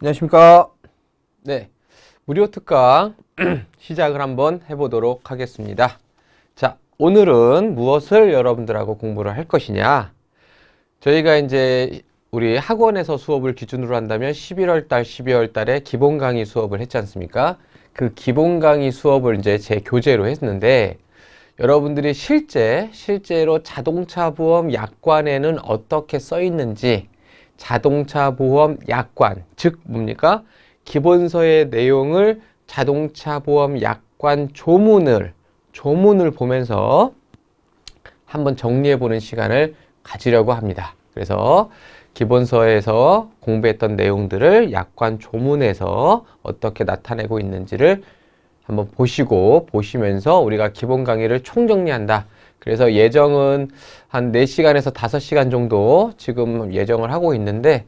안녕하십니까 네 무료 특강 시작을 한번 해보도록 하겠습니다 자 오늘은 무엇을 여러분들하고 공부를 할 것이냐 저희가 이제 우리 학원에서 수업을 기준으로 한다면 11월 달 12월 달에 기본 강의 수업을 했지 않습니까 그 기본 강의 수업을 이제 제 교재로 했는데 여러분들이 실제 실제로 자동차 보험 약관에는 어떻게 써 있는지 자동차 보험 약관 즉 뭡니까 기본서의 내용을 자동차 보험 약관 조문을 조문을 보면서 한번 정리해 보는 시간을 가지려고 합니다 그래서 기본서에서 공부했던 내용들을 약관 조문에서 어떻게 나타내고 있는지를 한번 보시고 보시면서 우리가 기본 강의를 총정리한다 그래서 예정은 한 4시간에서 5시간 정도 지금 예정을 하고 있는데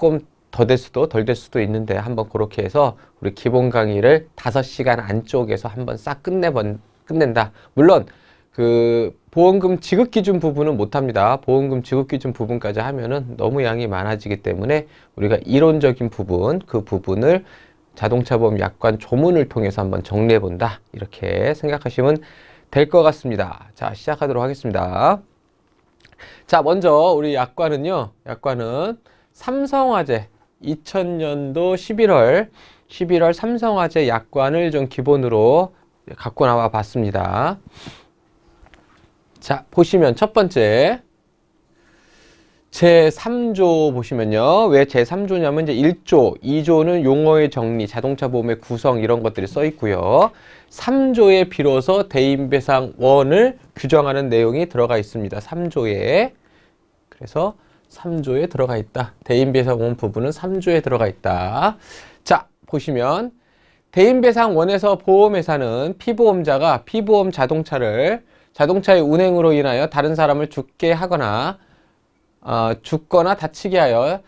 조금 더 될 수도 덜 될 수도 있는데 한번 그렇게 해서 우리 기본 강의를 5시간 안쪽에서 한번 싹 끝내번, 끝낸다. 물론 그 보험금 지급 기준 부분은 못합니다. 보험금 지급 기준 부분까지 하면은 너무 양이 많아지기 때문에 우리가 이론적인 부분, 그 부분을 자동차 보험 약관 조문을 통해서 한번 정리해 본다. 이렇게 생각하시면 될것 같습니다. 자, 시작하도록 하겠습니다. 자, 먼저 우리 약관은요. 약관은 삼성화재 2000년도 11월 11월 삼성화재 약관을 좀 기본으로 갖고 나와 봤습니다. 자, 보시면 첫 번째 제3조 보시면요. 왜 제3조냐면 이제 1조, 2조는 용어의 정리, 자동차 보험의 구성 이런 것들이 써 있고요. 3조에 비로소 대인배상 원을 규정하는 내용이 들어가 있습니다. 3조에. 그래서 3조에 들어가 있다. 대인배상원 부분은 3조에 들어가 있다. 자, 보시면 대인배상원에서 보험회사는 피보험자가 피보험 자동차를 자동차의 운행으로 인하여 다른 사람을 죽게 하거나 어, 죽거나 다치게 하여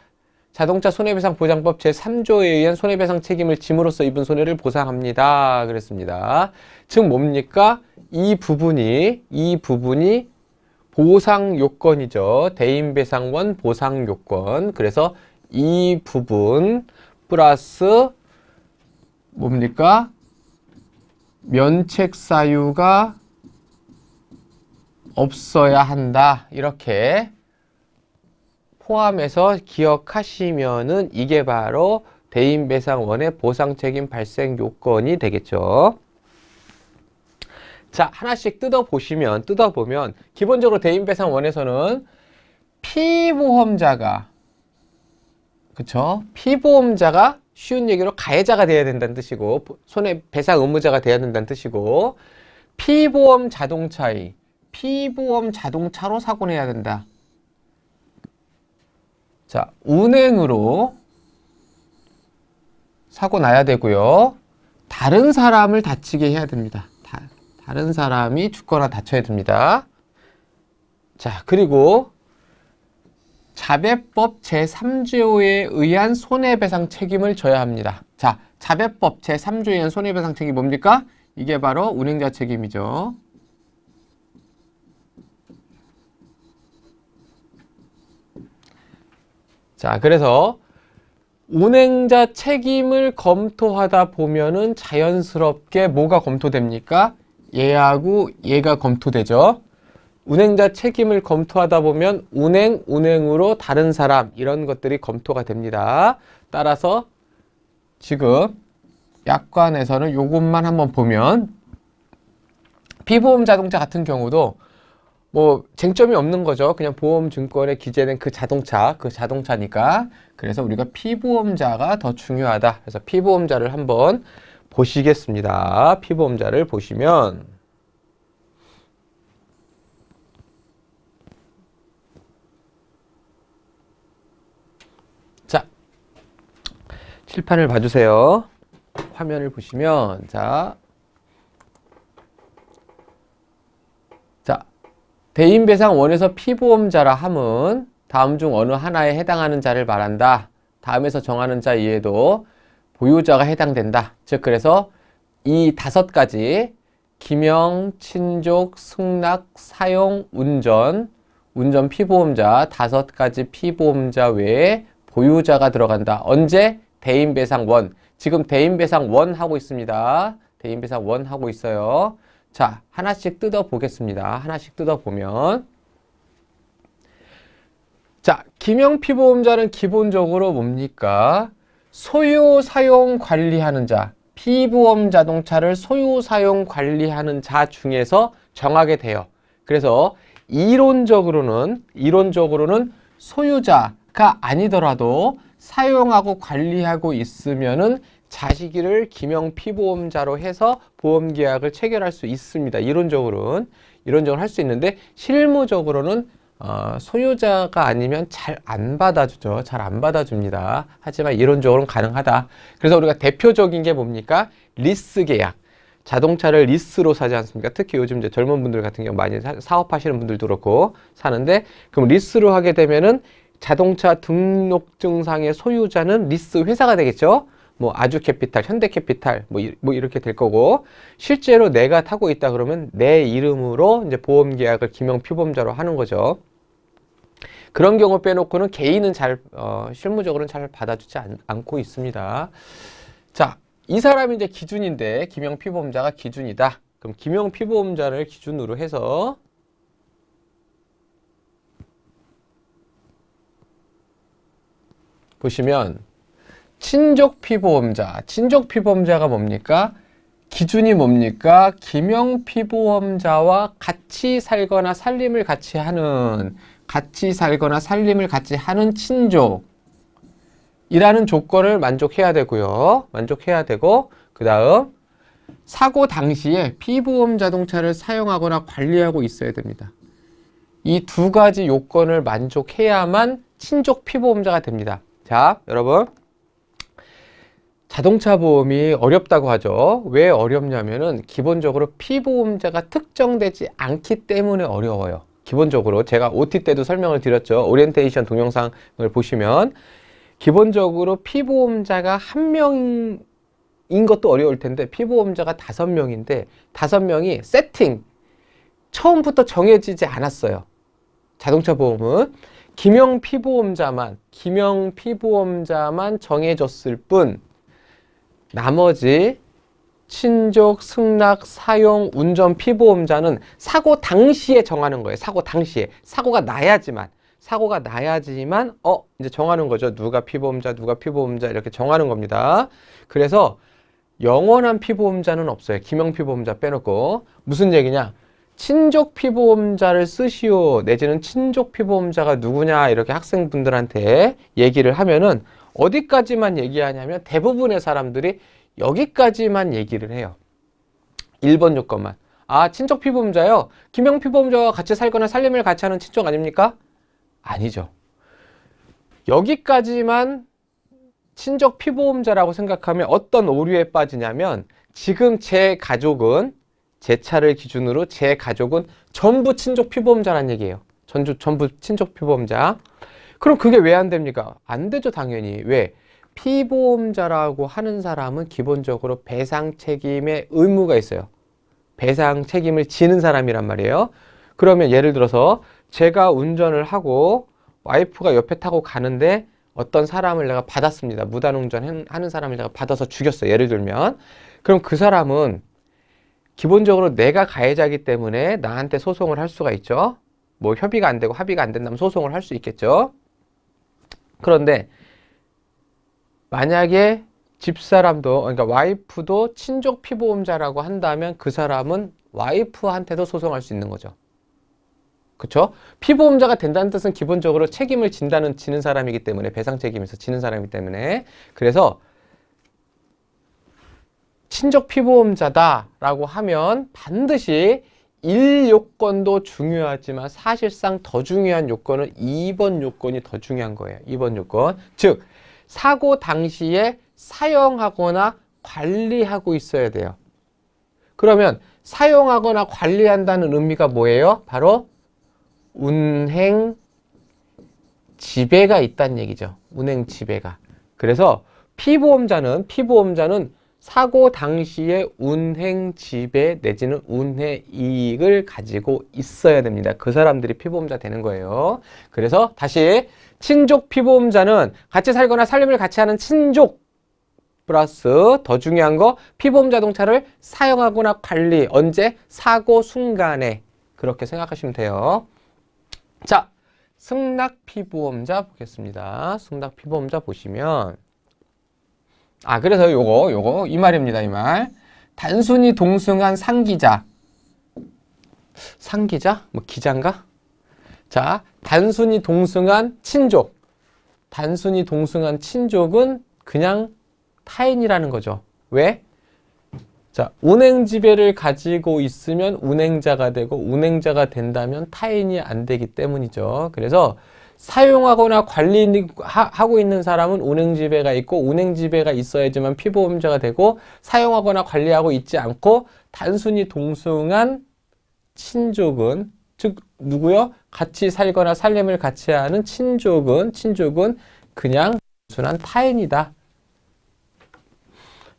자동차 손해배상 보장법 제3조에 의한 손해배상 책임을 짐으로써 입은 손해를 보상합니다. 그랬습니다. 즉 뭡니까? 이 부분이 이 부분이 보상 요건이죠. 대인 배상원 보상 요건. 그래서 이 부분 플러스 뭡니까? 면책 사유가 없어야 한다. 이렇게 포함해서 기억하시면은 이게 바로 대인배상원의 보상책임 발생 요건이 되겠죠. 자, 하나씩 뜯어보시면, 뜯어보면, 기본적으로 대인배상원에서는 피보험자가, 그쵸? 피보험자가 쉬운 얘기로 가해자가 돼야 된다는 뜻이고, 손해배상 의무자가 돼야 된다는 뜻이고, 피보험 자동차의 피보험 자동차로 사고 내야 된다. 자, 운행으로 사고 나야 되고요. 다른 사람을 다치게 해야 됩니다. 다, 다른 사람이 죽거나 다쳐야 됩니다. 자, 그리고 자배법 제3조에 의한 손해배상 책임을 져야 합니다. 자, 자배법 제3조에 의한 손해배상 책임이 뭡니까? 이게 바로 운행자 책임이죠. 자, 그래서 운행자 책임을 검토하다 보면은 자연스럽게 뭐가 검토됩니까? 예하고예가 검토되죠. 운행자 책임을 검토하다 보면 운행, 운행으로 다른 사람 이런 것들이 검토가 됩니다. 따라서 지금 약관에서는 이것만 한번 보면 피보험 자동차 같은 경우도 뭐 쟁점이 없는 거죠. 그냥 보험증권에 기재된 그 자동차, 그 자동차니까 그래서 우리가 피보험자가 더 중요하다. 그래서 피보험자를 한번 보시겠습니다. 피보험자를 보시면 자, 칠판을 봐주세요. 화면을 보시면 자 대인배상원에서 피보험자라 함은 다음 중 어느 하나에 해당하는 자를 말한다. 다음에서 정하는 자 이외에도 보유자가 해당된다. 즉 그래서 이 다섯 가지 기명, 친족, 승낙, 사용, 운전, 운전 피보험자 다섯 가지 피보험자 외에 보유자가 들어간다. 언제? 대인배상원. 지금 대인배상원 하고 있습니다. 대인배상원 하고 있어요. 자, 하나씩 뜯어 보겠습니다. 하나씩 뜯어 보면 자, 김영피 보험자는 기본적으로 뭡니까? 소유, 사용, 관리하는 자, 피보험 자동차를 소유, 사용, 관리하는 자 중에서 정하게 돼요. 그래서 이론적으로는 이론적으로는 소유자가 아니더라도 사용하고 관리하고 있으면은 자식이를 기명피보험자로 해서 보험계약을 체결할 수 있습니다. 이론적으로는 이론적으로 할 수 있는데 실무적으로는 어, 소유자가 아니면 잘 안 받아주죠. 잘 안 받아줍니다. 하지만 이론적으로는 가능하다. 그래서 우리가 대표적인 게 뭡니까? 리스 계약. 자동차를 리스로 사지 않습니까? 특히 요즘 이제 젊은 분들 같은 경우 많이 사업하시는 사 분들도 그렇고 사는데 그럼 리스로 하게 되면은 자동차 등록증상의 소유자는 리스 회사가 되겠죠? 뭐 아주캐피탈, 현대캐피탈 뭐, 이, 뭐 이렇게 될 거고 실제로 내가 타고 있다 그러면 내 이름으로 이제 보험 계약을 기명 피보험자로 하는 거죠. 그런 경우 빼놓고는 개인은 잘 어, 실무적으로는 잘 받아주지 않, 고 있습니다. 자, 이 사람이 이제 기준인데 김영 피보험자가 기준이다. 그럼 김영 피보험자를 기준으로 해서 보시면 친족 피보험자, 친족 피보험자가 뭡니까? 기준이 뭡니까? 기명 피보험자와 같이 살거나 살림을 같이 하는 같이 살거나 살림을 같이 하는 친족이라는 조건을 만족해야 되고요. 만족해야 되고 그 다음 사고 당시에 피보험 자동차를 사용하거나 관리하고 있어야 됩니다. 이 두 가지 요건을 만족해야만 친족 피보험자가 됩니다. 자, 여러분 자동차 보험이 어렵다고 하죠 왜 어렵냐면은 기본적으로 피보험자가 특정되지 않기 때문에 어려워요 기본적으로 제가 OT 때도 설명을 드렸죠 오리엔테이션 동영상을 보시면 기본적으로 피보험자가 한 명인 것도 어려울 텐데 피보험자가 다섯 명인데 다섯 명이 세팅 처음부터 정해지지 않았어요 자동차 보험은 김영 피보험자만 김영 피보험자만 정해졌을 뿐 나머지 친족, 승낙, 사용, 운전, 피보험자는 사고 당시에 정하는 거예요. 사고 당시에. 사고가 나야지만. 사고가 나야지만 어 이제 정하는 거죠. 누가 피보험자, 누가 피보험자 이렇게 정하는 겁니다. 그래서 영원한 피보험자는 없어요. 김영 피보험자 빼놓고. 무슨 얘기냐? 친족 피보험자를 쓰시오 내지는 친족 피보험자가 누구냐 이렇게 학생분들한테 얘기를 하면은 어디까지만 얘기하냐면 대부분의 사람들이 여기까지만 얘기를 해요. 1번 요건만. 아 친척 피보험자요? 김영 피보험자와 같이 살거나 살림을 같이 하는 친척 아닙니까? 아니죠. 여기까지만 친척 피보험자라고 생각하면 어떤 오류에 빠지냐면 지금 제 가족은 제 차를 기준으로 제 가족은 전부 친족 피보험자란 얘기예요. 전주 전부 친족 피보험자. 그럼 그게 왜 안 됩니까? 안 되죠 당연히. 왜? 피보험자라고 하는 사람은 기본적으로 배상 책임의 의무가 있어요. 배상 책임을 지는 사람이란 말이에요. 그러면 예를 들어서 제가 운전을 하고 와이프가 옆에 타고 가는데 어떤 사람을 내가 받았습니다. 무단운전 하는 사람을 내가 받아서 죽였어. 예를 들면. 그럼 그 사람은 기본적으로 내가 가해자기 이 때문에 나한테 소송을 할 수가 있죠. 뭐 협의가 안 되고 합의가 안 된다면 소송을 할 수 있겠죠. 그런데 만약에 집사람도 그러니까 와이프도 친족 피보험자라고 한다면 그 사람은 와이프한테도 소송할 수 있는 거죠. 그렇죠? 피보험자가 된다는 뜻은 기본적으로 책임을 진다는 지는 사람이기 때문에 배상 책임에서 지는 사람이기 때문에 그래서 친족 피보험자다라고 하면 반드시 1 요건도 중요하지만 사실상 더 중요한 요건은 2번 요건이 더 중요한 거예요. 2번 요건. 즉, 사고 당시에 사용하거나 관리하고 있어야 돼요. 그러면 사용하거나 관리한다는 의미가 뭐예요? 바로 운행 지배가 있다는 얘기죠. 운행 지배가. 그래서 피보험자는 피보험자는 사고 당시의 운행 지배 내지는 운해 이익을 가지고 있어야 됩니다. 그 사람들이 피보험자 되는 거예요. 그래서 다시 친족 피보험자는 같이 살거나 살림을 같이 하는 친족 플러스 더 중요한 거 피보험 자동차를 사용하거나 관리 언제 사고 순간에 그렇게 생각하시면 돼요. 자 승낙 피보험자 보겠습니다. 승낙 피보험자 보시면 아 그래서 요거 요거 이 말입니다 이 말 단순히 동승한 상기자 상기자? 뭐기장가자 단순히 동승한 친족 단순히 동승한 친족은 그냥 타인이라는 거죠 왜? 자 운행 지배를 가지고 있으면 운행자가 되고 운행자가 된다면 타인이 안 되기 때문이죠 그래서 사용하거나 관리하고 있는 사람은 운행지배가 있고 운행지배가 있어야지만 피보험자가 되고 사용하거나 관리하고 있지 않고 단순히 동승한 친족은 즉 누구요? 같이 살거나 살림을 같이 하는 친족은 친족은 그냥 순한 타인이다.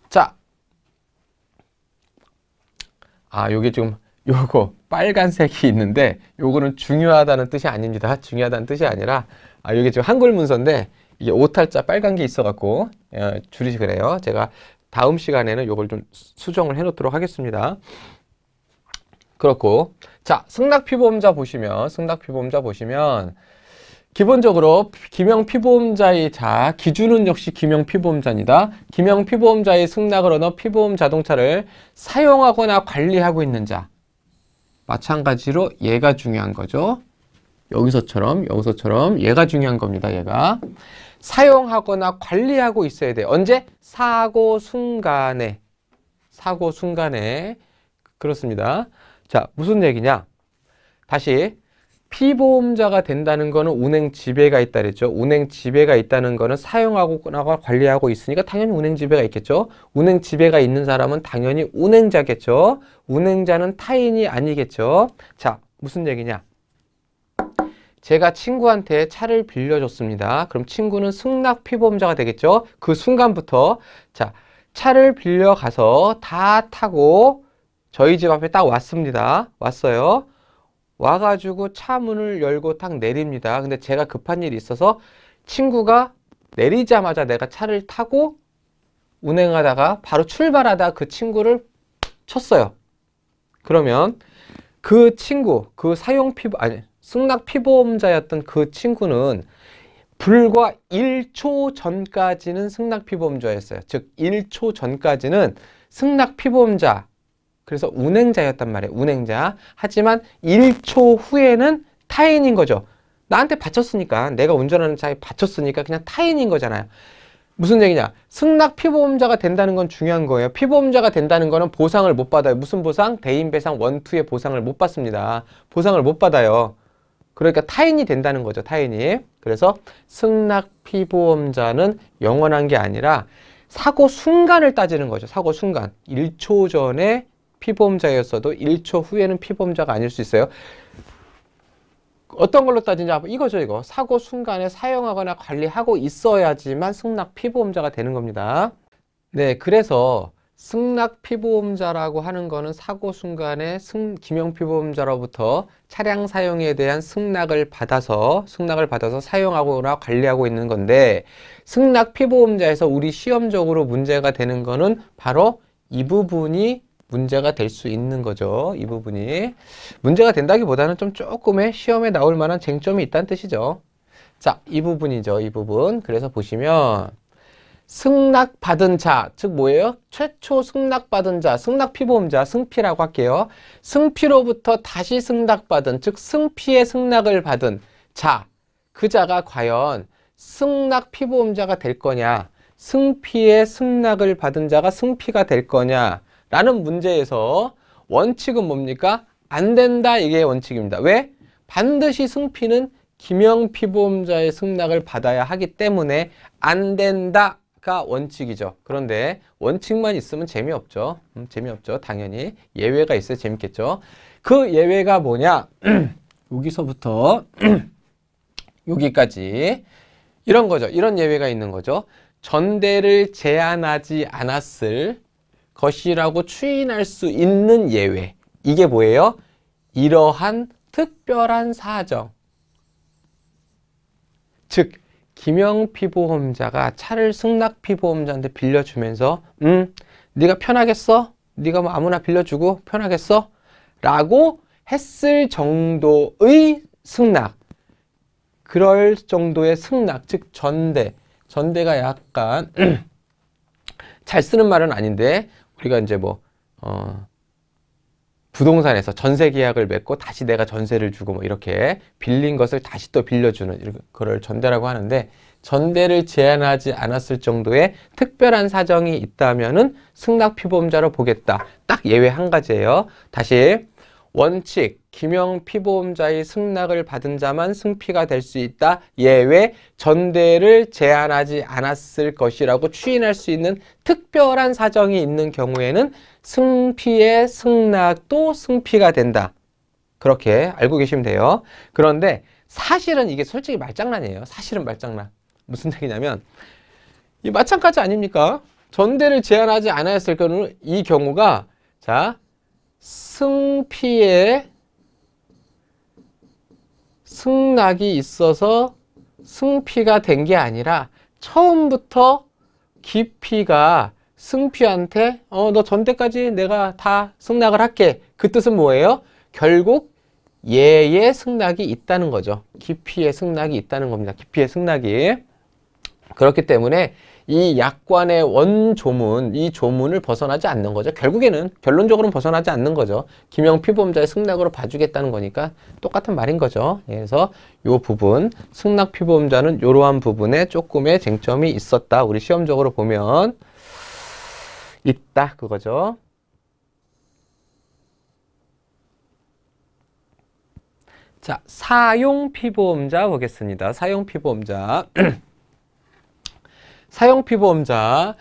자, 아 요게 지금 요거 빨간색이 있는데 요거는 중요하다는 뜻이 아닙니다. 중요하다는 뜻이 아니라 아, 이게 지금 한글 문서인데 이게 오탈자 빨간 게 있어갖고 어, 예, 줄이 지 그래요. 제가 다음 시간에는 요걸 좀 수정을 해놓도록 하겠습니다. 그렇고 자 승낙피보험자 보시면 승낙피보험자 보시면 기본적으로 기명피보험자의 자 기준은 역시 기명피보험자입니다. 기명피보험자의 승낙을 얻어 피보험 자동차를 사용하거나 관리하고 있는 자 마찬가지로 얘가 중요한 거죠. 여기서처럼 여기서처럼 얘가 중요한 겁니다. 얘가 사용하거나 관리하고 있어야 돼. 언제? 사고 순간에 사고 순간에 그렇습니다. 자 무슨 얘기냐? 다시 피보험자가 된다는 거는 운행 지배가 있다 그랬죠. 운행 지배가 있다는 거는 사용하고 나가 관리하고 있으니까 당연히 운행 지배가 있겠죠. 운행 지배가 있는 사람은 당연히 운행자겠죠. 운행자는 타인이 아니겠죠. 자, 무슨 얘기냐? 제가 친구한테 차를 빌려줬습니다. 그럼 친구는 승낙 피보험자가 되겠죠. 그 순간부터 자 차를 빌려가서 다 타고 저희 집 앞에 딱 왔습니다. 왔어요. 와가지고 차 문을 열고 탁 내립니다. 근데 제가 급한 일이 있어서 친구가 내리자마자 내가 차를 타고 운행하다가 바로 출발하다 그 친구를 쳤어요. 그러면 그 친구, 그 사용 피부 아니, 승낙 피보험자였던 그 친구는 불과 1초 전까지는 승낙 피보험자였어요. 즉 1초 전까지는 승낙 피보험자 그래서 운행자였단 말이에요. 운행자. 하지만 1초 후에는 타인인 거죠. 나한테 바쳤으니까 내가 운전하는 차에 바쳤으니까 그냥 타인인 거잖아요. 무슨 얘기냐 승낙 피보험자가 된다는 건 중요한 거예요 피보험자가 된다는 거는 보상을 못 받아요 무슨 보상? 대인배상 원투의 보상을 못 받습니다 보상을 못 받아요 그러니까 타인이 된다는 거죠 타인이 그래서 승낙 피보험자는 영원한 게 아니라 사고 순간을 따지는 거죠 사고 순간 1초 전에 피보험자였어도 1초 후에는 피보험자가 아닐 수 있어요. 어떤 걸로 따지냐 이거죠 이거 사고 순간에 사용하거나 관리하고 있어야지만 승낙 피보험자가 되는 겁니다 네 그래서 승낙 피보험자라고 하는 거는 사고 순간에 승, 김영 피보험자로부터 차량 사용에 대한 승낙을 받아서 승낙을 받아서 사용하거나 관리하고 있는 건데 승낙 피보험자에서 우리 시험적으로 문제가 되는 거는 바로 이 부분이 문제가 될 수 있는 거죠. 이 부분이. 문제가 된다기보다는 좀 조금의 시험에 나올 만한 쟁점이 있다는 뜻이죠. 자, 이 부분이죠. 이 부분. 그래서 보시면 승낙받은 자, 즉 뭐예요? 최초 승낙받은 자, 승낙피보험자, 승피라고 할게요. 승피로부터 다시 승낙받은, 즉 승피의 승낙을 받은 자, 그 자가 과연 승낙피보험자가 될 거냐, 승피의 승낙을 받은 자가 승피가 될 거냐, 라는 문제에서 원칙은 뭡니까? 안 된다 이게 원칙입니다. 왜? 반드시 승피는 김영 피보험자의 승낙을 받아야 하기 때문에 안 된다가 원칙이죠. 그런데 원칙만 있으면 재미없죠. 음, 재미없죠. 당연히 예외가 있어야 재밌겠죠. 그 예외가 뭐냐? 여기서부터 여기까지 이런 거죠. 이런 예외가 있는 거죠. 전대를 제한하지 않았을 것이라고 추인할 수 있는 예외 이게 뭐예요? 이러한 특별한 사정 즉 김영 피보험자가 차를 승낙 피보험자한테 빌려주면서 음 네가 편하겠어? 네가 뭐 아무나 빌려주고 편하겠어? 라고 했을 정도의 승낙 그럴 정도의 승낙 즉 전대 전대가 약간 잘 쓰는 말은 아닌데 우리가 이제 뭐 어, 부동산에서 전세 계약을 맺고 다시 내가 전세를 주고 뭐 이렇게 빌린 것을 다시 또 빌려주는 이걸 전대라고 하는데 전대를 제한하지 않았을 정도의 특별한 사정이 있다면은 승낙 피보험자로 보겠다. 딱 예외 한 가지예요. 다시 원칙, 김영 피보험자의 승낙을 받은 자만 승피가 될 수 있다. 예외, 전대를 제한하지 않았을 것이라고 추인할 수 있는 특별한 사정이 있는 경우에는 승피의 승낙도 승피가 된다. 그렇게 알고 계시면 돼요. 그런데 사실은 이게 솔직히 말장난이에요. 사실은 말장난. 무슨 얘기냐면 이 마찬가지 아닙니까? 전대를 제한하지 않았을 경우 이 경우가 자 승피에 승낙이 있어서 승피가 된 게 아니라 처음부터 기피가 승피한테 어 너 전때까지 내가 다 승낙을 할게 그 뜻은 뭐예요? 결국 얘의 승낙이 있다는 거죠. 기피의 승낙이 있다는 겁니다. 기피의 승낙이 그렇기 때문에 이 약관의 원조문, 이 조문을 벗어나지 않는 거죠. 결국에는 결론적으로는 벗어나지 않는 거죠. 김영 피보험자의 승낙으로 봐주겠다는 거니까 똑같은 말인 거죠. 예, 그래서 이 부분, 승낙 피보험자는 이러한 부분에 조금의 쟁점이 있었다. 우리 시험적으로 보면 있다 그거죠. 자, 사용 피보험자 보겠습니다. 사용 피보험자. 사용 피보험자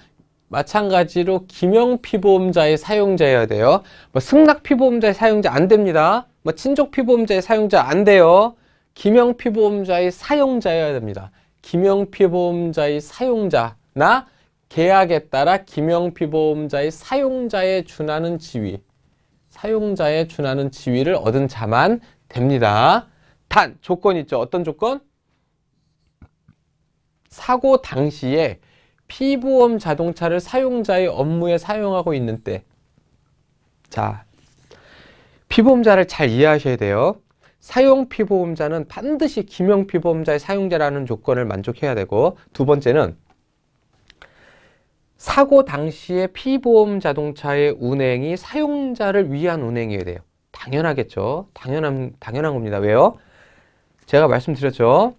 마찬가지로 김영 피보험자의 사용자여야 돼요 뭐 승낙 피보험자의 사용자 안 됩니다 뭐 친족 피보험자의 사용자 안 돼요 김영 피보험자의 사용자여야 됩니다 김영 피보험자의 사용자나 계약에 따라 김영 피보험자의 사용자에 준하는 지위 사용자에 준하는 지위를 얻은 자만 됩니다 단 조건 있죠 어떤 조건? 사고 당시에 피보험 자동차를 사용자의 업무에 사용하고 있는 때 자, 피보험자를 잘 이해하셔야 돼요. 사용 피보험자는 반드시 기명 피보험자의 사용자라는 조건을 만족해야 되고 두 번째는 사고 당시에 피보험 자동차의 운행이 사용자를 위한 운행이어야 돼요. 당연하겠죠. 당연한, 당연한 겁니다. 왜요? 제가 말씀드렸죠.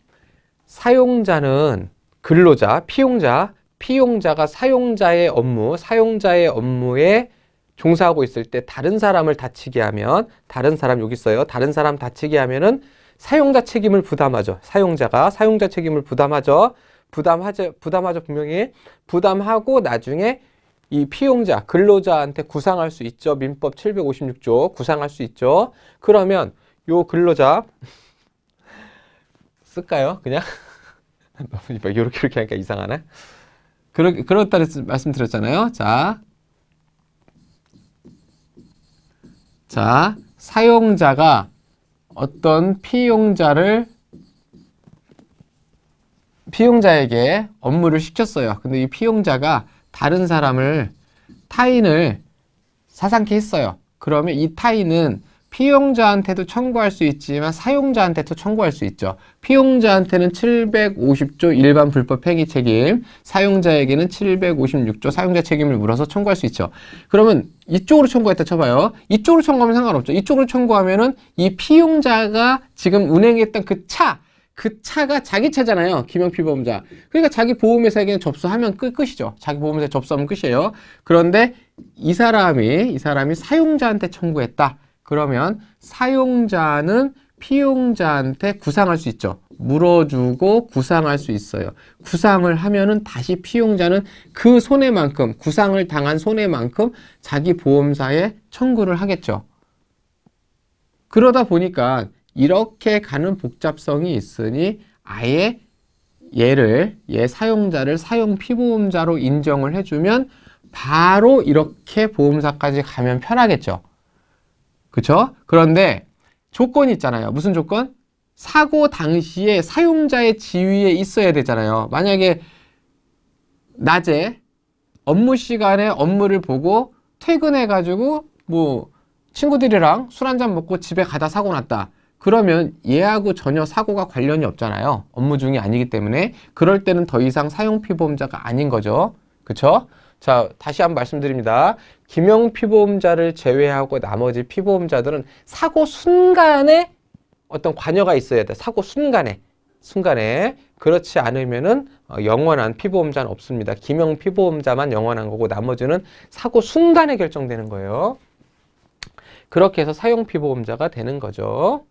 사용자는 근로자, 피용자, 피용자가 사용자의 업무, 사용자의 업무에 종사하고 있을 때 다른 사람을 다치게 하면 다른 사람 여기 있어요. 다른 사람 다치게 하면은 사용자 책임을 부담하죠. 사용자가 사용자 책임을 부담하죠. 부담하죠. 부담하죠. 분명히 부담하고 나중에 이 피용자, 근로자한테 구상할 수 있죠. 민법 756조 구상할 수 있죠. 그러면 요 근로자 쓸까요? 그냥 이렇게 이렇게 하니까 이상하네. 그렇, 그렇다 말씀드렸잖아요. 자. 자, 사용자가 어떤 피용자를 피용자에게 업무를 시켰어요. 근데 이 피용자가 다른 사람을 타인을 사상케 했어요. 그러면 이 타인은 피용자한테도 청구할 수 있지만 사용자한테도 청구할 수 있죠. 피용자한테는 750조 일반 불법 행위 책임, 사용자에게는 756조 사용자 책임을 물어서 청구할 수 있죠. 그러면 이쪽으로 청구했다 쳐봐요. 이쪽으로 청구하면 상관없죠. 이쪽으로 청구하면은 이 피용자가 지금 운행했던 그 차, 그 차가 자기 차잖아요. 김영피 보험자. 그러니까 자기 보험회사에게 는 접수하면 끝, 끝이죠. 자기 보험회사에 접수하면 끝이에요. 그런데 이 사람이, 이 사람이 사용자한테 청구했다. 그러면 사용자는 피용자한테 구상할 수 있죠. 물어주고 구상할 수 있어요. 구상을 하면은 다시 피용자는 그 손해만큼, 구상을 당한 손해만큼 자기 보험사에 청구를 하겠죠. 그러다 보니까 이렇게 가는 복잡성이 있으니 아예 얘를, 얘 사용자를 사용 피보험자로 인정을 해주면 바로 이렇게 보험사까지 가면 편하겠죠. 그렇죠? 그런데 조건이 있잖아요. 무슨 조건? 사고 당시에 사용자의 지위에 있어야 되잖아요. 만약에 낮에 업무 시간에 업무를 보고 퇴근해가지고 뭐 친구들이랑 술 한 잔 먹고 집에 가다 사고 났다. 그러면 얘하고 전혀 사고가 관련이 없잖아요. 업무 중이 아니기 때문에 그럴 때는 더 이상 사용 피보험자가 아닌 거죠. 그쵸? 자, 다시 한번 말씀드립니다. 기명 피보험자를 제외하고 나머지 피보험자들은 사고 순간에 어떤 관여가 있어야 돼. 사고 순간에. 순간에 그렇지 않으면은 어, 영원한 피보험자는 없습니다. 기명 피보험자만 영원한 거고 나머지는 사고 순간에 결정되는 거예요. 그렇게 해서 사용 피보험자가 되는 거죠.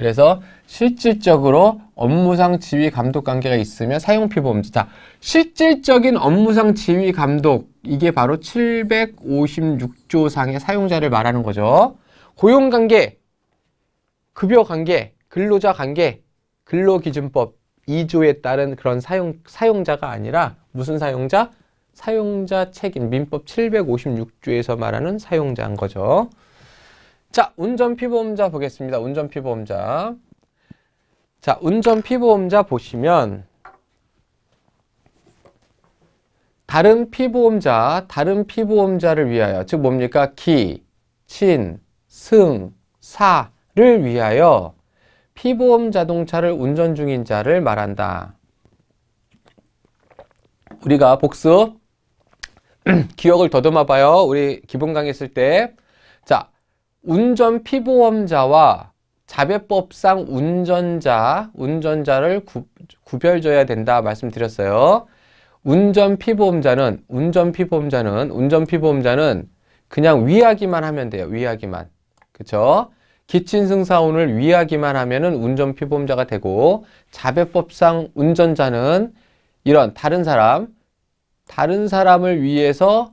그래서 실질적으로 업무상 지휘 감독 관계가 있으면 사용필 범죄. 자, 실질적인 업무상 지휘 감독 이게 바로 756조상의 사용자를 말하는 거죠. 고용 관계, 급여 관계, 근로자 관계, 근로기준법 2조에 따른 그런 사용, 사용자가 아니라 무슨 사용자? 사용자 책임, 민법 756조에서 말하는 사용자인 거죠. 자, 운전 피보험자 보겠습니다. 운전 피보험자. 자, 운전 피보험자 보시면 다른 피보험자, 다른 피보험자를 위하여 즉 뭡니까? 기, 친, 승, 사를 위하여 피보험 자동차를 운전 중인 자를 말한다. 우리가 복습 기억을 더듬어 봐요. 우리 기본 강의 했을 때. 자, 운전 피보험자와 자배법상 운전자, 운전자를 구, 구별줘야 된다 말씀드렸어요. 운전 피보험자는 운전 피보험자는 운전 피보험자는 그냥 위하기만 하면 돼요. 위하기만. 그렇죠? 기친승사운을 위하기만 하면은 운전 피보험자가 되고 자배법상 운전자는 이런 다른 사람 다른 사람을 위해서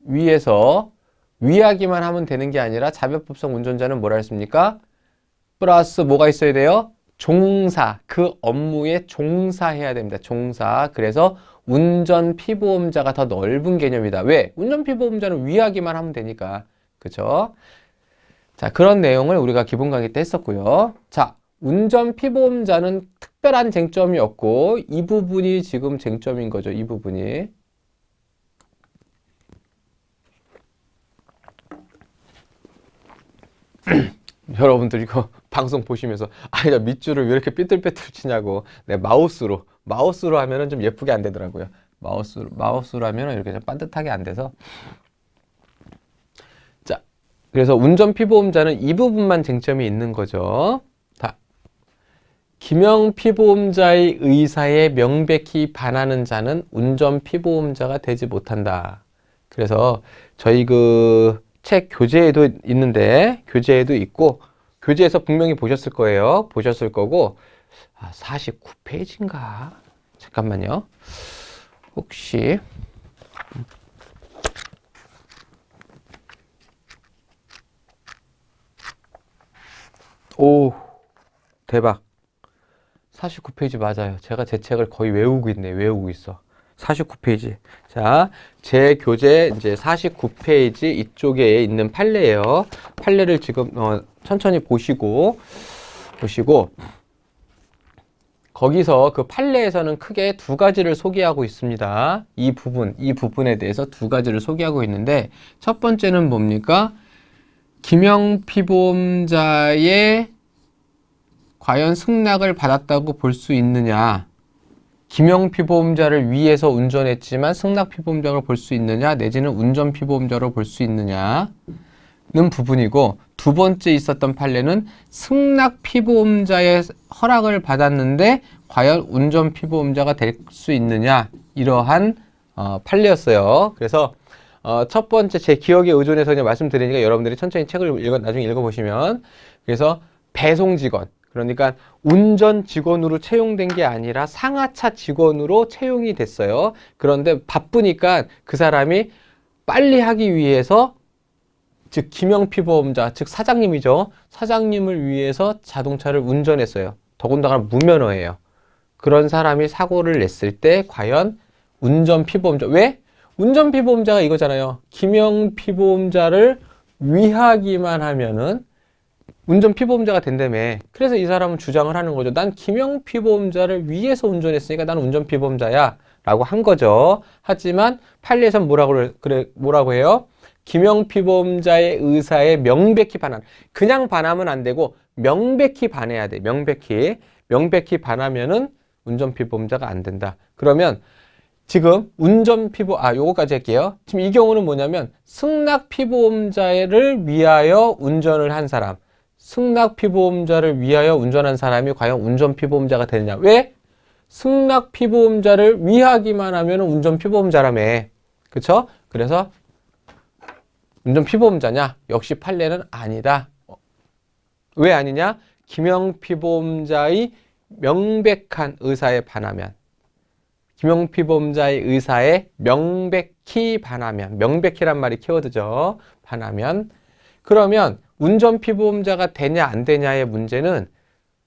위해서 위하기만 하면 되는 게 아니라 자변법성 운전자는 뭐라 했습니까? 플러스 뭐가 있어야 돼요? 종사, 그 업무에 종사해야 됩니다. 종사. 그래서 운전 피보험자가 더 넓은 개념이다. 왜? 운전 피보험자는 위하기만 하면 되니까. 그렇죠? 자, 그런 내용을 우리가 기본 강의 때 했었고요. 자, 운전 피보험자는 특별한 쟁점이 없고 이 부분이 지금 쟁점인 거죠. 이 부분이. 여러분들 이거 방송 보시면서 아니 나 밑줄을 왜 이렇게 삐뚤빼뚤 치냐고 내 마우스로 마우스로 하면은 좀 예쁘게 안 되더라고요 마우스로 마우스로 하면은 이렇게 좀 반듯하게 안 돼서 자 그래서 운전 피보험자는 이 부분만 쟁점이 있는 거죠 다 김영 피보험자의 의사에 명백히 반하는 자는 운전 피보험자가 되지 못한다 그래서 저희 그책 교재에도 있는데 교재에도 있고 교재에서 분명히 보셨을 거예요. 보셨을 거고 아, 49페이지인가? 잠깐만요. 혹시 음. 오 대박 49페이지 맞아요. 제가 제 책을 거의 외우고 있네. 외우고 있어. 49페이지. 자, 제 교재 이제 49페이지 이쪽에 있는 판례예요. 판례를 지금 어, 천천히 보시고 보시고 거기서 그 판례에서는 크게 두 가지를 소개하고 있습니다. 이 부분, 이 부분에 대해서 두 가지를 소개하고 있는데 첫 번째는 뭡니까? 김영피보험자의 과연 승낙을 받았다고 볼 수 있느냐 기명 피보험자를 위해서 운전했지만 승낙 피보험자로 볼 수 있느냐 내지는 운전 피보험자로 볼 수 있느냐는 부분이고 두 번째 있었던 판례는 승낙 피보험자의 허락을 받았는데 과연 운전 피보험자가 될 수 있느냐 이러한 어, 판례였어요. 그래서 어, 첫 번째 제 기억에 의존해서 그제 말씀드리니까 여러분들이 천천히 책을 읽어 나중에 읽어보시면 그래서 배송 직원 그러니까 운전 직원으로 채용된 게 아니라 상하차 직원으로 채용이 됐어요. 그런데 바쁘니까 그 사람이 빨리 하기 위해서 즉 김영피보험자, 즉 사장님이죠. 사장님을 위해서 자동차를 운전했어요. 더군다나 무면허예요. 그런 사람이 사고를 냈을 때 과연 운전피보험자, 왜? 운전피보험자가 이거잖아요. 김영피보험자를 위하기만 하면은 운전 피보험자가 된다며 그래서 이 사람은 주장을 하는 거죠 난 김영 피보험자를 위해서 운전했으니까 난 운전 피보험자야 라고 한 거죠 하지만 판례에선 뭐라고 그래 뭐라고 해요 김영 피보험자의 의사에 명백히 반한 그냥 반하면 안 되고 명백히 반해야 돼 명백히 명백히 반하면은 운전 피보험자가 안 된다 그러면 지금 운전 피보 아 요거까지 할게요 지금 이 경우는 뭐냐면 승낙 피보험자를 위하여 운전을 한 사람 승낙 피보험자를 위하여 운전한 사람이 과연 운전 피보험자가 되느냐 왜? 승낙 피보험자를 위하기만 하면 운전 피보험자라며 그쵸? 그래서 운전 피보험자냐? 역시 판례는 아니다 어. 왜 아니냐? 김영 피보험자의 명백한 의사에 반하면 김영 피보험자의 의사에 명백히 반하면 명백히란 말이 키워드죠 반하면 그러면 운전 피보험자가 되냐 안 되냐의 문제는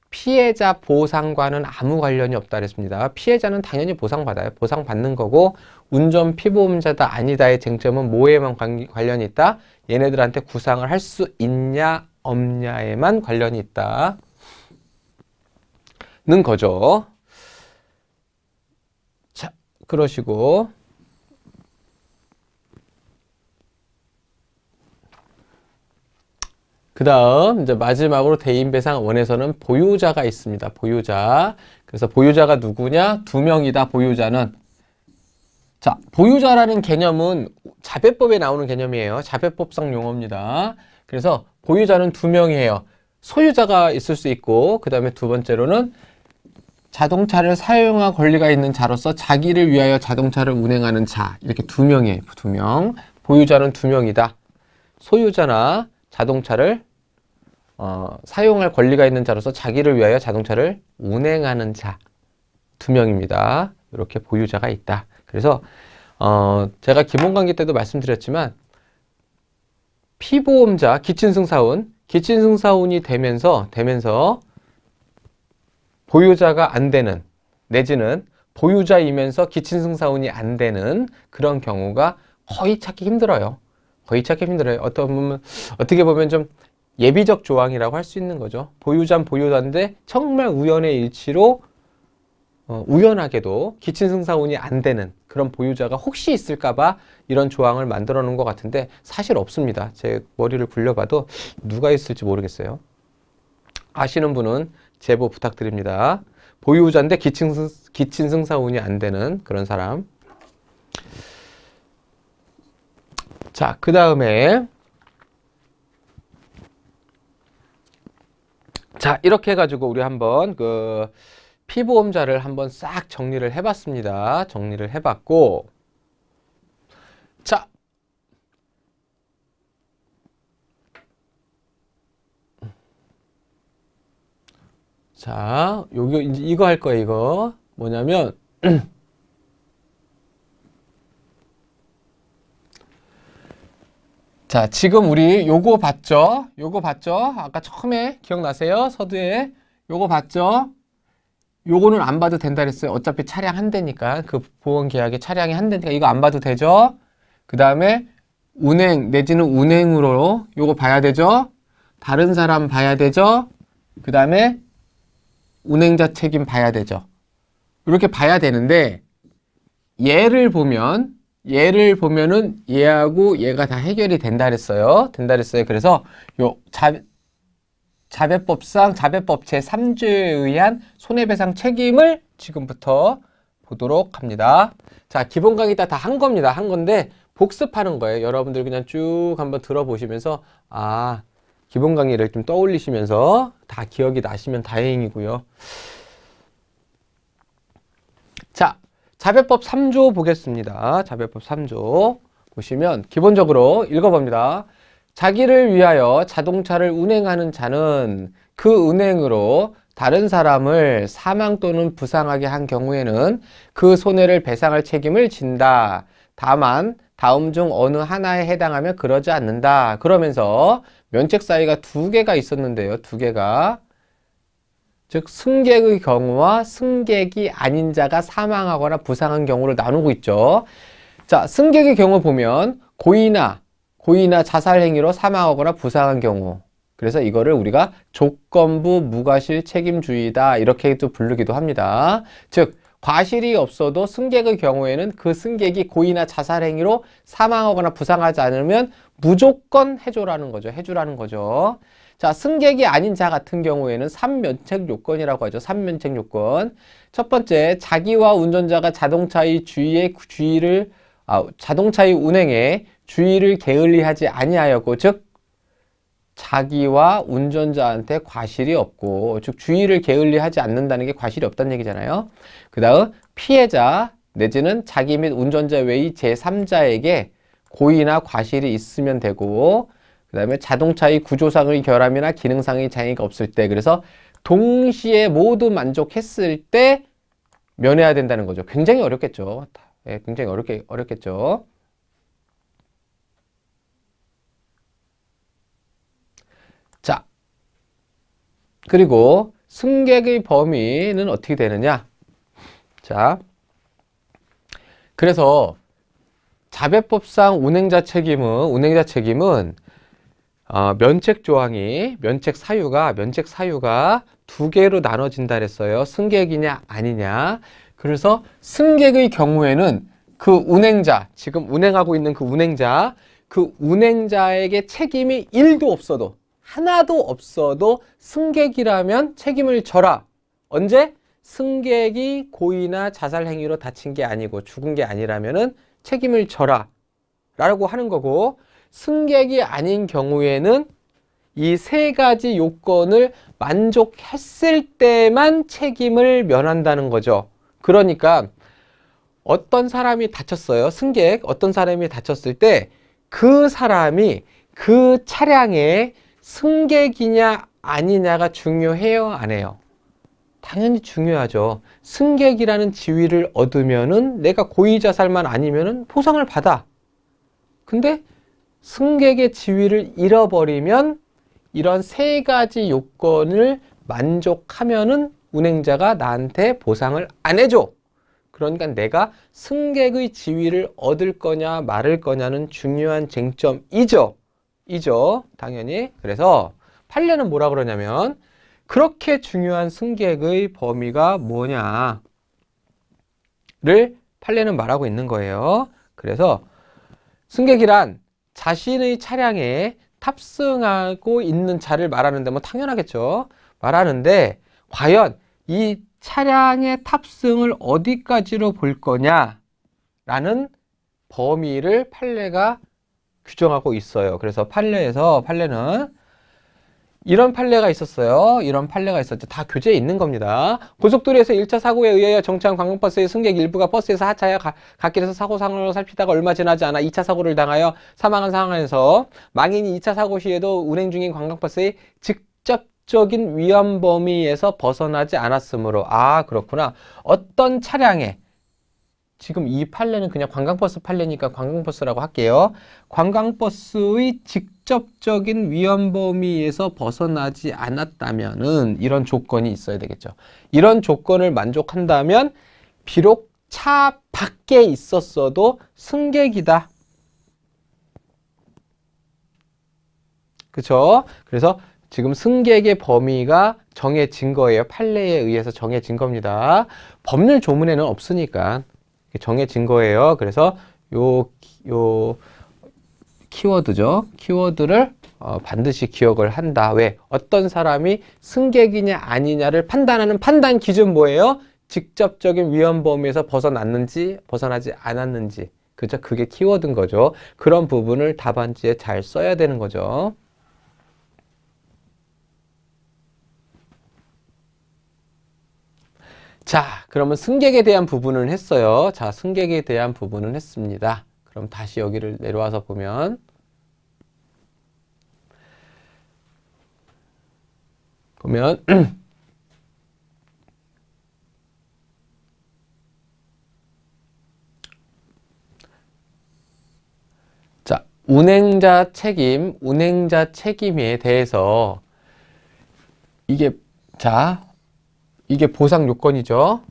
피해자 보상과는 아무 관련이 없다 그랬습니다. 피해자는 당연히 보상받아요. 보상받는 거고 운전 피보험자다 아니다의 쟁점은 뭐에만 관, 관련이 있다? 얘네들한테 구상을 할 수 있냐 없냐에만 관련이 있다. 는 거죠. 자, 그러시고 그 다음 이제 마지막으로 대인배상 원에서는 보유자가 있습니다. 보유자. 그래서 보유자가 누구냐? 두 명이다. 보유자는. 자, 보유자라는 개념은 자배법에 나오는 개념이에요. 자배법상 용어입니다. 그래서 보유자는 두 명이에요. 소유자가 있을 수 있고 그 다음에 두 번째로는 자동차를 사용할 권리가 있는 자로서 자기를 위하여 자동차를 운행하는 자 이렇게 두 명이에요. 두 명. 보유자는 두 명이다. 소유자나 자동차를 어, 사용할 권리가 있는 자로서 자기를 위하여 자동차를 운행하는 자 두 명입니다. 이렇게 보유자가 있다. 그래서 어, 제가 기본관계 때도 말씀드렸지만 피보험자, 기친승사운, 기친승사운이 되면서 되면서 보유자가 안 되는 내지는 보유자이면서 기친승사운이 안 되는 그런 경우가 거의 찾기 힘들어요. 거의차 캠핑들의 어떤 보면 어떻게 보면 좀 예비적 조항이라고 할 수 있는 거죠. 보유자 보유자인데 정말 우연의 일치로 어, 우연하게도 기친승사운이 안 되는 그런 보유자가 혹시 있을까봐 이런 조항을 만들어 놓은 것 같은데 사실 없습니다. 제 머리를 굴려봐도 누가 있을지 모르겠어요. 아시는 분은 제보 부탁드립니다. 보유자인데 기친 기친승사운이 안 되는 그런 사람. 자, 그 다음에 자, 이렇게 해가지고 우리 한번 그 피보험자를 한번 싹 정리를 해봤습니다. 정리를 해봤고 자, 자, 요거 이제 이거 할 거예요, 이거. 뭐냐면 자, 지금 우리 요거 봤죠? 요거 봤죠? 아까 처음에 기억나세요? 서두에 요거 봤죠? 요거는 안 봐도 된다 그랬어요. 어차피 차량 한 대니까. 그 보험 계약에 차량이 한 대니까 이거 안 봐도 되죠? 그 다음에 운행 내지는 운행으로 요거 봐야 되죠? 다른 사람 봐야 되죠? 그 다음에 운행자 책임 봐야 되죠? 이렇게 봐야 되는데 얘를 보면 얘를 보면은 얘하고 얘가 다 해결이 된다 그랬어요. 된다 그랬어요. 그래서 요 자, 자배법상 자배법 제3조에 의한 손해배상 책임을 지금부터 보도록 합니다. 자, 기본 강의 다 한 겁니다. 한 건데 복습하는 거예요. 여러분들 그냥 쭉 한번 들어보시면서 아, 기본 강의를 좀 떠올리시면서 다 기억이 나시면 다행이고요. 자배법 3조 보겠습니다. 자배법 3조 보시면 기본적으로 읽어봅니다. 자기를 위하여 자동차를 운행하는 자는 그 운행으로 다른 사람을 사망 또는 부상하게 한 경우에는 그 손해를 배상할 책임을 진다. 다만 다음 중 어느 하나에 해당하며 그러지 않는다. 그러면서 면책 사이가두 개가 있었는데요. 두 개가 즉 승객의 경우와 승객이 아닌 자가 사망하거나 부상한 경우를 나누고 있죠. 자, 승객의 경우 보면 고의나 고의나 자살 행위로 사망하거나 부상한 경우 그래서 이거를 우리가 조건부 무과실 책임주의다 이렇게 또 부르기도 합니다. 즉 과실이 없어도 승객의 경우에는 그 승객이 고의나 자살 행위로 사망하거나 부상하지 않으면 무조건 해줘라는 거죠. 해주라는 거죠. 자, 승객이 아닌 자 같은 경우에는 3면책 요건이라고 하죠. 3면책 요건. 첫 번째, 자기와 운전자가 자동차의 주의에 주의를 아, 자동차의 운행에 주의를 게을리하지 아니하였고 즉 자기와 운전자한테 과실이 없고 즉 주의를 게을리하지 않는다는 게 과실이 없다는 얘기잖아요. 그 다음 피해자 내지는 자기 및 운전자 외의 제3자에게 고의나 과실이 있으면 되고 그 다음에 자동차의 구조상의 결함이나 기능상의 장애가 없을 때 그래서 동시에 모두 만족했을 때 면해야 된다는 거죠. 굉장히 어렵겠죠. 예, 굉장히 어렵게, 어렵겠죠. 자, 그리고 승객의 범위는 어떻게 되느냐. 자, 그래서 자배법상 운행자 책임은, 운행자 책임은 어, 면책 조항이 면책 사유가 면책 사유가 두 개로 나눠진다 그랬어요. 승객이냐 아니냐. 그래서 승객의 경우에는 그 운행자, 지금 운행하고 있는 그 운행자, 그 운행자에게 책임이 1도 없어도 하나도 없어도 승객이라면 책임을 져라. 언제? 승객이 고의나 자살 행위로 다친 게 아니고 죽은 게 아니라면 책임을 져라 라고 하는 거고 승객이 아닌 경우에는 이 세 가지 요건을 만족했을 때만 책임을 면한다는 거죠. 그러니까 어떤 사람이 다쳤어요. 승객 어떤 사람이 다쳤을 때 그 사람이 그 차량의 승객이냐 아니냐가 중요해요 안 해요 당연히 중요하죠 승객이라는 지위를 얻으면은 내가 고의자살만 아니면은 포상을 받아 근데 승객의 지위를 잃어버리면 이런 세 가지 요건을 만족하면은 운행자가 나한테 보상을 안 해줘. 그러니까 내가 승객의 지위를 얻을 거냐 말을 거냐는 중요한 쟁점이죠. 이죠. 당연히. 그래서 판례는 뭐라 그러냐면 그렇게 중요한 승객의 범위가 뭐냐를 판례는 말하고 있는 거예요. 그래서 승객이란 자신의 차량에 탑승하고 있는 차를 말하는데 뭐 당연하겠죠. 말하는데 과연 이 차량의 탑승을 어디까지로 볼 거냐라는 범위를 판례가 규정하고 있어요. 그래서 판례에서 판례는 이런 판례가 있었어요. 이런 판례가 있었죠. 다 교재에 있는 겁니다. 고속도로에서 1차 사고에 의하여 정차한 관광버스의 승객 일부가 버스에서 하차하여 가, 갓길에서 사고 상황을 살피다가 얼마 지나지 않아 2차 사고를 당하여 사망한 상황에서 망인이 2차 사고 시에도 운행 중인 관광버스의 직접 적인 위험 범위에서 벗어나지 않았으므로 아 그렇구나 어떤 차량에 지금 이 판례는 그냥 관광버스 판례니까 관광버스라고 할게요. 관광버스의 직접적인 위험 범위에서 벗어나지 않았다면 이런 조건이 있어야 되겠죠. 이런 조건을 만족한다면 비록 차 밖에 있었어도 승객이다. 그렇죠? 그래서 지금 승객의 범위가 정해진 거예요. 판례에 의해서 정해진 겁니다. 법률 조문에는 없으니까 정해진 거예요. 그래서 요, 요 키워드죠. 키워드를 어, 반드시 기억을 한다. 왜? 어떤 사람이 승객이냐 아니냐를 판단하는 판단 기준 뭐예요? 직접적인 위험 범위에서 벗어났는지 벗어나지 않았는지 그죠? 그게 키워드인 거죠. 그런 부분을 답안지에 잘 써야 되는 거죠. 자 그러면 승객에 대한 부분을 했어요 자 승객에 대한 부분은 했습니다 그럼 다시 여기를 내려와서 보면 보면 자 운행자 책임 운행자 책임에 대해서 이게 자 이게 보상 요건이죠.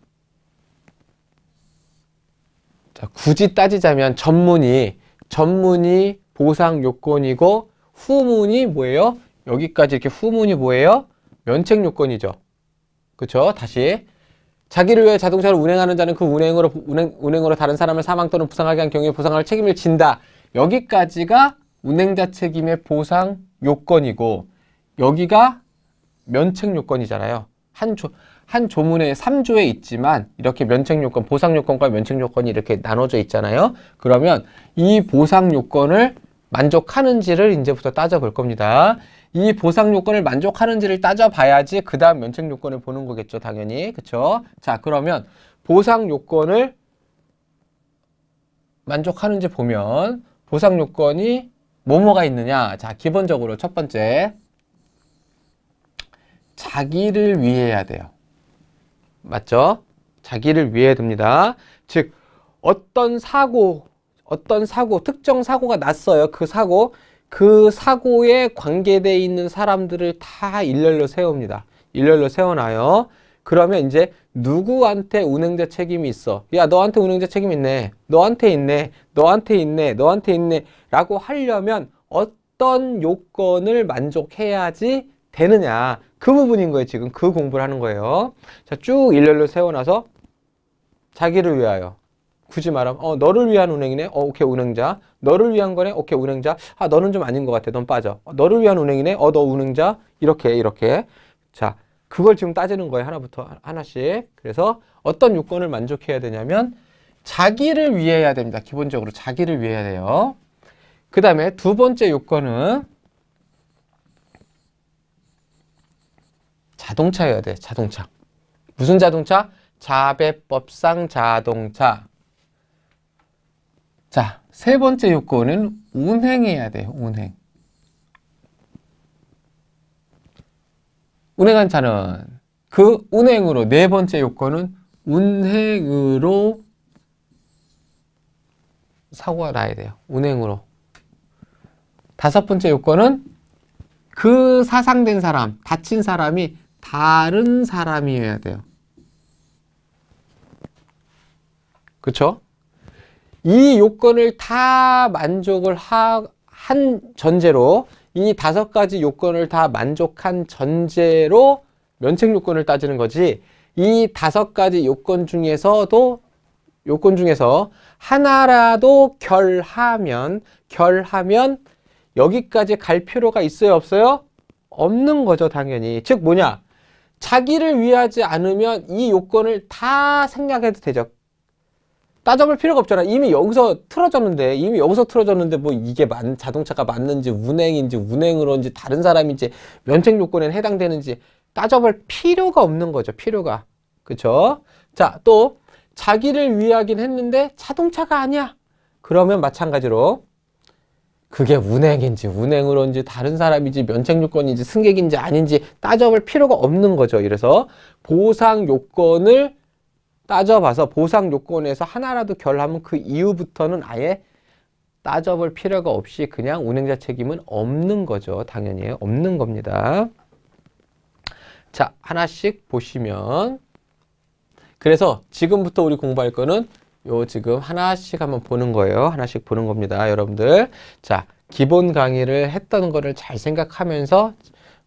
자, 굳이 따지자면 전문이 전문이 보상 요건이고 후문이 뭐예요? 여기까지 이렇게 후문이 뭐예요? 면책 요건이죠. 그렇죠? 다시 자기를 위해 자동차를 운행하는 자는 그 운행으로 운행, 운행으로 다른 사람을 사망 또는 부상하게 한 경우에 보상할 책임을 진다. 여기까지가 운행자 책임의 보상 요건이고 여기가 면책 요건이잖아요. 한 조, 한 조문에 3조에 있지만 이렇게 면책요건, 보상요건과 면책요건이 이렇게 나눠져 있잖아요. 그러면 이 보상요건을 만족하는지를 이제부터 따져볼 겁니다. 이 보상요건을 만족하는지를 따져봐야지 그 다음 면책요건을 보는 거겠죠. 당연히. 그렇죠자 그러면 보상요건을 만족하는지 보면 보상요건이 뭐뭐가 있느냐. 자 기본적으로 첫 번째 자기를 위해야 돼요. 맞죠? 자기를 위해 듭니다. 즉 어떤 사고, 어떤 사고, 특정 사고가 났어요. 그 사고, 그 사고에 관계되어 있는 사람들을 다 일렬로 세웁니다. 일렬로 세워놔요. 그러면 이제 누구한테 운행자 책임이 있어? 야 너한테 운행자 책임 이 있네. 너한테 있네. 너한테 있네. 너한테 있네. 라고 하려면 어떤 요건을 만족해야지 되느냐 그 부분인 거예요 지금 그 공부를 하는 거예요 자쭉 일렬로 세워놔서 자기를 위하여 굳이 말하면 어 너를 위한 운행이네 어 오케이 운행자 너를 위한 거네 오케이 운행자 아 너는 좀 아닌 것 같아 넌 빠져 어, 너를 위한 운행이네 어너 운행자 이렇게 이렇게 자 그걸 지금 따지는 거예요 하나부터 하나씩 그래서 어떤 요건을 만족해야 되냐면 자기를 위해야 됩니다 기본적으로 자기를 위해야 돼요 그 다음에 두 번째 요건은 자동차여야 돼. 자동차. 무슨 자동차? 자배법상 자동차. 자, 세 번째 요건은 운행해야 돼. 운행. 운행한 차는 그 운행으로 네 번째 요건은 운행으로 사고가 나야 돼요. 운행으로. 다섯 번째 요건은 그 사상된 사람, 다친 사람이 다른 사람이어야 돼요. 그렇죠? 이 요건을 다 만족을 하, 한 전제로 이 다섯 가지 요건을 다 만족한 전제로 면책 요건을 따지는 거지 이 다섯 가지 요건 중에서도 요건 중에서 하나라도 결하면 결하면 여기까지 갈 필요가 있어요 없어요? 없는 거죠 당연히 즉 뭐냐 자기를 위하지 않으면 이 요건을 다 생략해도 되죠. 따져볼 필요가 없잖아. 이미 여기서 틀어졌는데, 이미 여기서 틀어졌는데, 뭐 이게 만, 자동차가 맞는지, 운행인지, 운행으로인지, 다른 사람인지, 면책 요건에 해당되는지 따져볼 필요가 없는 거죠. 필요가. 그쵸? 자, 또, 자기를 위하긴 했는데 자동차가 아니야. 그러면 마찬가지로 그게 운행인지 운행으로인지 다른 사람인지 면책요건인지 승객인지 아닌지 따져볼 필요가 없는 거죠. 이래서 보상요건을 따져봐서 보상요건에서 하나라도 결하면 그 이후부터는 아예 따져볼 필요가 없이 그냥 운행자 책임은 없는 거죠. 당연히 없는 겁니다. 자 하나씩 보시면 그래서 지금부터 우리 공부할 거는 요 지금 하나씩 한번 보는 거예요. 하나씩 보는 겁니다. 여러분들. 자, 기본 강의를 했던 거를 잘 생각하면서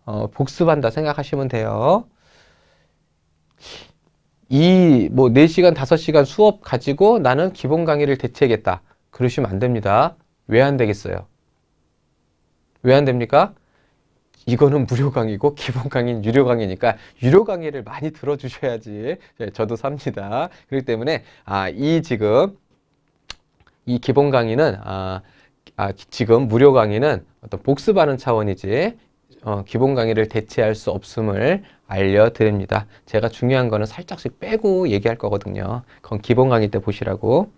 어, 복습한다 생각하시면 돼요. 이 뭐 4시간, 5시간 수업 가지고 나는 기본 강의를 대체하겠다. 그러시면 안 됩니다. 왜 안 되겠어요? 왜 안 됩니까? 이거는 무료 강의고 기본 강의는 유료 강의니까 유료 강의를 많이 들어주셔야지 예, 저도 삽니다. 그렇기 때문에 아, 이 지금 이 기본 강의는 아, 아, 지금 무료 강의는 어떤 복습하는 차원이지 어, 기본 강의를 대체할 수 없음을 알려드립니다. 제가 중요한 거는 살짝씩 빼고 얘기할 거거든요. 그건 기본 강의 때 보시라고.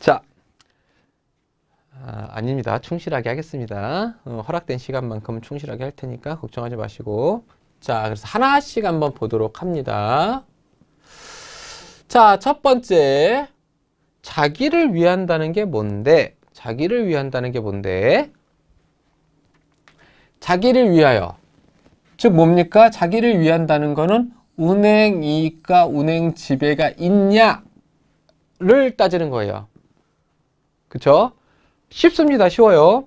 자, 아, 아닙니다. 충실하게 하겠습니다. 어, 허락된 시간만큼은 충실하게 할 테니까 걱정하지 마시고 자, 그래서 하나씩 한번 보도록 합니다. 자, 첫 번째 자기를 위한다는 게 뭔데? 자기를 위한다는 게 뭔데? 자기를 위하여 즉 뭡니까? 자기를 위한다는 거는 운행 이익과 운행 지배가 있냐를 따지는 거예요. 그쵸? 쉽습니다. 쉬워요.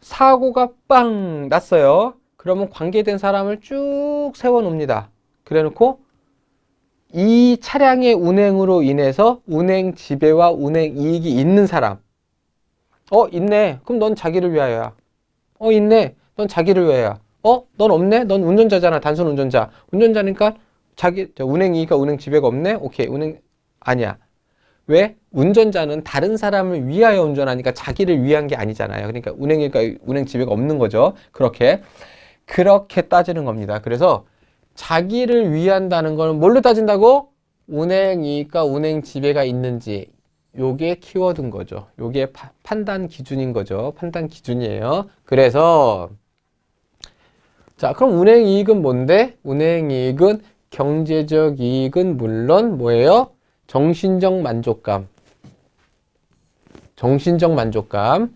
사고가 빵 났어요. 그러면 관계된 사람을 쭉 세워놓습니다. 그래놓고 이 차량의 운행으로 인해서 운행 지배와 운행 이익이 있는 사람 어 있네 그럼 넌 자기를 위하여야 어 있네 넌 자기를 위하여야 어 넌 없네 넌 운전자잖아 단순 운전자 운전자니까 자기 운행 이익과 운행 지배가 없네 오케이 운행 아니야 왜? 운전자는 다른 사람을 위하여 운전하니까 자기를 위한 게 아니잖아요. 그러니까 운행일까 그러니까 운행 지배가 없는 거죠. 그렇게 그렇게 따지는 겁니다. 그래서 자기를 위한다는 거는 뭘로 따진다고? 운행이니까 운행 지배가 있는지 요게 키워둔 거죠. 요게 파, 판단 기준인 거죠. 판단 기준이에요. 그래서 자 그럼 운행 이익은 뭔데? 운행 이익은 경제적 이익은 물론 뭐예요? 정신적 만족감 정신적 만족감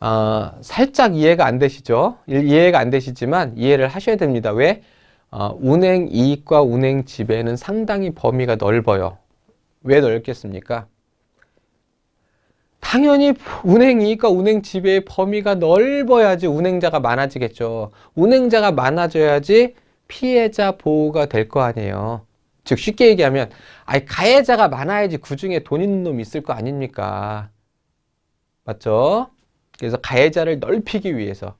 어, 살짝 이해가 안 되시죠? 이해가 안 되시지만 이해를 하셔야 됩니다. 왜? 어, 운행 이익과 운행 지배는 상당히 범위가 넓어요. 왜 넓겠습니까? 당연히 운행 이익과 운행 지배의 범위가 넓어야지 운행자가 많아지겠죠. 운행자가 많아져야지 피해자 보호가 될 거 아니에요. 즉 쉽게 얘기하면 아예 가해자가 많아야지 그중에 돈 있는 놈이 있을 거 아닙니까? 맞죠? 그래서 가해자를 넓히기 위해서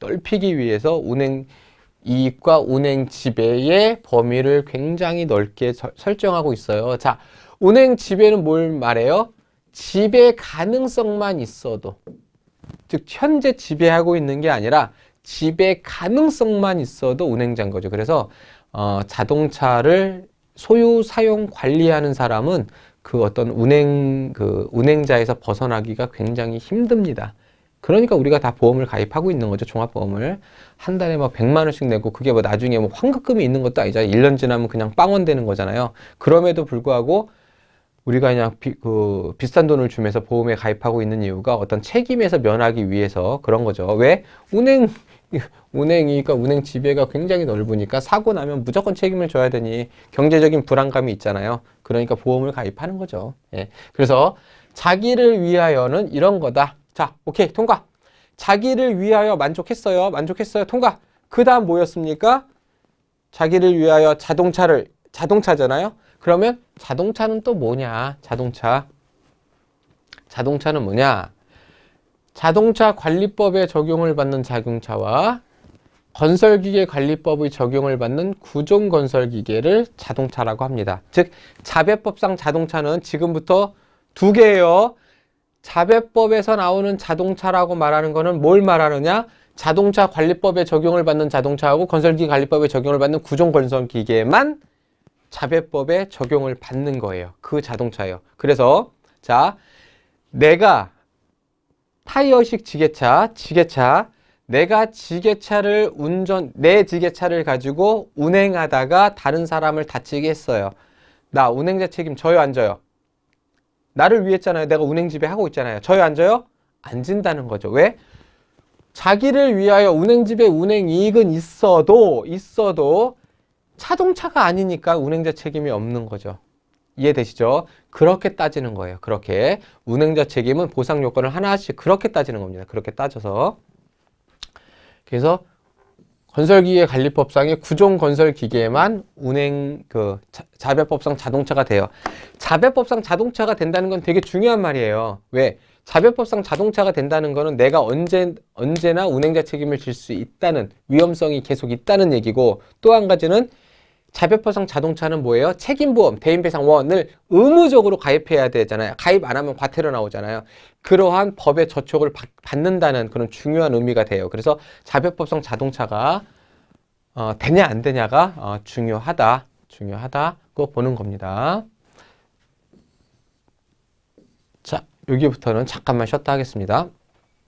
넓히기 위해서 운행 이익과 운행 지배의 범위를 굉장히 넓게 서, 설정하고 있어요. 자, 운행 지배는 뭘 말해요? 지배 가능성만 있어도 즉 현재 지배하고 있는 게 아니라 지배 가능성만 있어도 운행자인 거죠. 그래서 어, 자동차를 소유 사용 관리하는 사람은 그 어떤 운행 그 운행자에서 벗어나기가 굉장히 힘듭니다. 그러니까 우리가 다 보험을 가입하고 있는 거죠. 종합보험을. 한 달에 막 뭐 100만 원씩 내고 그게 뭐 나중에 뭐 환급금이 있는 것도 아니잖아요. 1년 지나면 그냥 빵원 되는 거잖아요. 그럼에도 불구하고 우리가 그냥 비, 그 비싼 돈을 주면서 보험에 가입하고 있는 이유가 어떤 책임에서 면하기 위해서 그런 거죠. 왜? 운행 운행이니까 운행 지배가 굉장히 넓으니까 사고 나면 무조건 책임을 져야 되니 경제적인 불안감이 있잖아요. 그러니까 보험을 가입하는 거죠. 예. 그래서 자기를 위하여는 이런 거다. 자, 오케이, 통과. 자기를 위하여 만족했어요. 만족했어요. 통과. 그 다음 뭐였습니까? 자기를 위하여 자동차를, 자동차잖아요. 그러면 자동차는 또 뭐냐? 자동차. 자동차는 뭐냐? 자동차 관리법의 적용을 받는 자동차와 건설기계 관리법의 적용을 받는 구종 건설기계를 자동차라고 합니다. 즉 자배법상 자동차는 지금부터 두 개예요. 자배법에서 나오는 자동차라고 말하는 거는 뭘 말하느냐? 자동차 관리법에 적용을 받는 자동차하고 건설기 계 관리법에 적용을 받는 구종 건설기계만 자배법에 적용을 받는 거예요. 그 자동차예요. 그래서 자 내가 타이어식 지게차, 지게차 내가 지게차를 운전, 내 지게차를 가지고 운행하다가 다른 사람을 다치게 했어요. 나 운행자 책임 져요, 안 져요? 나를 위했잖아요. 내가 운행 집에하고 있잖아요. 져요, 안 져요? 안 진다는 거죠. 왜? 자기를 위하여 운행 집에 운행 이익은 있어도, 있어도 차동차가 아니니까 운행자 책임이 없는 거죠. 이해되시죠? 그렇게 따지는 거예요. 그렇게 운행자 책임은 보상 요건을 하나씩 그렇게 따지는 겁니다. 그렇게 따져서 그래서 건설기계 관리법상의 구종 건설기계만 에 운행 그 자, 배법상 자동차가 돼요. 자배법상 자동차가 된다는 건 되게 중요한 말이에요. 왜? 자배법상 자동차가 된다는 거는 내가 언제, 언제나 운행자 책임을 질 수 있다는 위험성이 계속 있다는 얘기고 또 한 가지는 자별포상 자동차는 뭐예요? 책임보험, 대인배상원을 의무적으로 가입해야 되잖아요. 가입 안 하면 과태료 나오잖아요. 그러한 법의 저촉을 받, 받는다는 그런 중요한 의미가 돼요. 그래서 자별법상 자동차가 어, 되냐 안 되냐가 어, 중요하다, 중요하다고 보는 겁니다. 자, 여기부터는 잠깐만 쉬었다 하겠습니다.